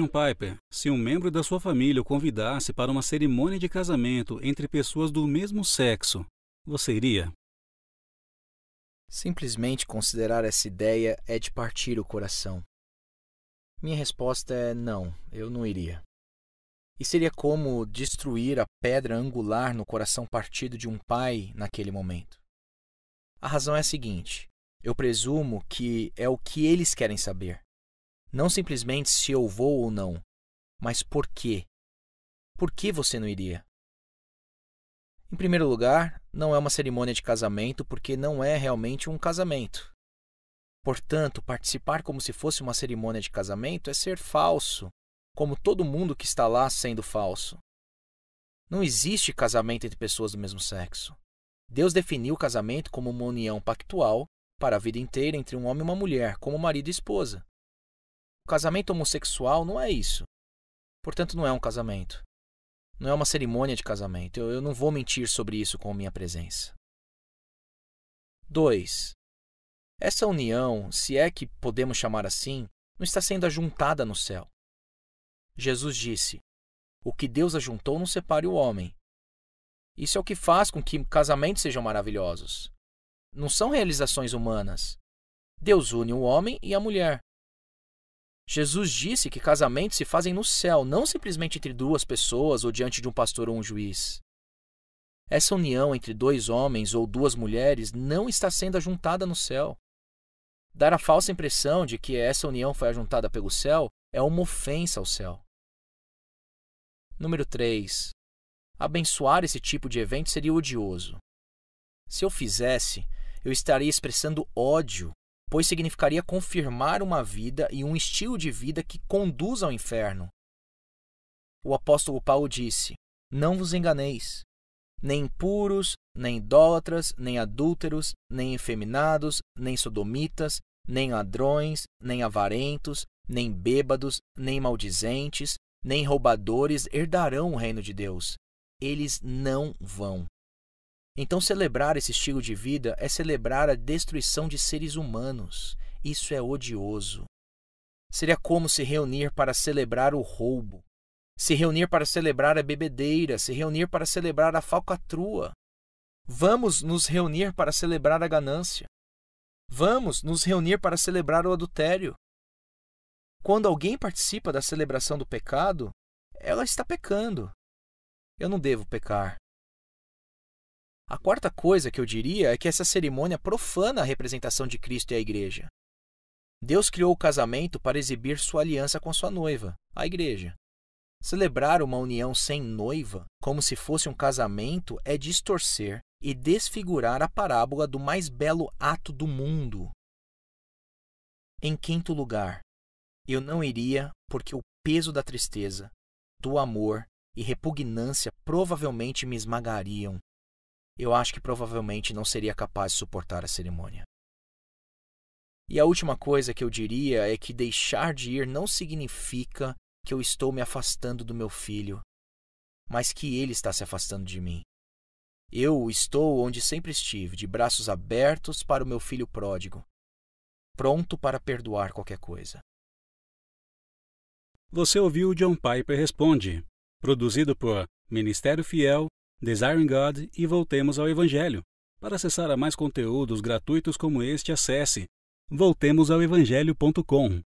um Piper, se um membro da sua família o convidasse para uma cerimônia de casamento entre pessoas do mesmo sexo, você iria? Simplesmente considerar essa ideia é de partir o coração. Minha resposta é não, eu não iria. E seria como destruir a pedra angular no coração partido de um pai naquele momento. A razão é a seguinte: eu presumo que é o que eles querem saber. Não simplesmente se eu vou ou não, mas por quê? Por que você não iria? Em primeiro lugar, não é uma cerimônia de casamento porque não é realmente um casamento. Portanto, participar como se fosse uma cerimônia de casamento é ser falso, como todo mundo que está lá sendo falso. Não existe casamento entre pessoas do mesmo sexo. Deus definiu o casamento como uma união pactual para a vida inteira entre um homem e uma mulher, como marido e esposa. O casamento homossexual não é isso. Portanto, não é um casamento. Não é uma cerimônia de casamento. Eu, eu não vou mentir sobre isso com minha presença. 2. Essa união, se é que podemos chamar assim, não está sendo ajuntada no céu. Jesus disse: O que Deus ajuntou não separe o homem. Isso é o que faz com que casamentos sejam maravilhosos. Não são realizações humanas. Deus une o homem e a mulher. Jesus disse que casamentos se fazem no céu, não simplesmente entre duas pessoas ou diante de um pastor ou um juiz. Essa união entre dois homens ou duas mulheres não está sendo ajuntada no céu. Dar a falsa impressão de que essa união foi ajuntada pelo céu é uma ofensa ao céu. Número 3. Abençoar esse tipo de evento seria odioso. Se eu fizesse, eu estaria expressando ódio pois significaria confirmar uma vida e um estilo de vida que conduz ao inferno. O apóstolo Paulo disse: Não vos enganeis. Nem impuros, nem idólatras, nem adúlteros, nem efeminados, nem sodomitas, nem ladrões, nem avarentos, nem bêbados, nem maldizentes, nem roubadores herdarão o reino de Deus. Eles não vão. Então, celebrar esse estilo de vida é celebrar a destruição de seres humanos. Isso é odioso. Seria como se reunir para celebrar o roubo, se reunir para celebrar a bebedeira, se reunir para celebrar a falcatrua. Vamos nos reunir para celebrar a ganância. Vamos nos reunir para celebrar o adultério. Quando alguém participa da celebração do pecado, ela está pecando. Eu não devo pecar. A quarta coisa que eu diria é que essa cerimônia profana a representação de Cristo e a igreja. Deus criou o casamento para exibir sua aliança com sua noiva, a igreja. Celebrar uma união sem noiva, como se fosse um casamento, é distorcer e desfigurar a parábola do mais belo ato do mundo. Em quinto lugar, eu não iria porque o peso da tristeza, do amor e repugnância provavelmente me esmagariam eu acho que provavelmente não seria capaz de suportar a cerimônia. E a última coisa que eu diria é que deixar de ir não significa que eu estou me afastando do meu filho, mas que ele está se afastando de mim. Eu estou onde sempre estive, de braços abertos para o meu filho pródigo, pronto para perdoar qualquer coisa. Você ouviu John Piper Responde, produzido por Ministério Fiel Desiring God e voltemos ao Evangelho. Para acessar a mais conteúdos gratuitos como este, acesse voltemosaoevangelho.com.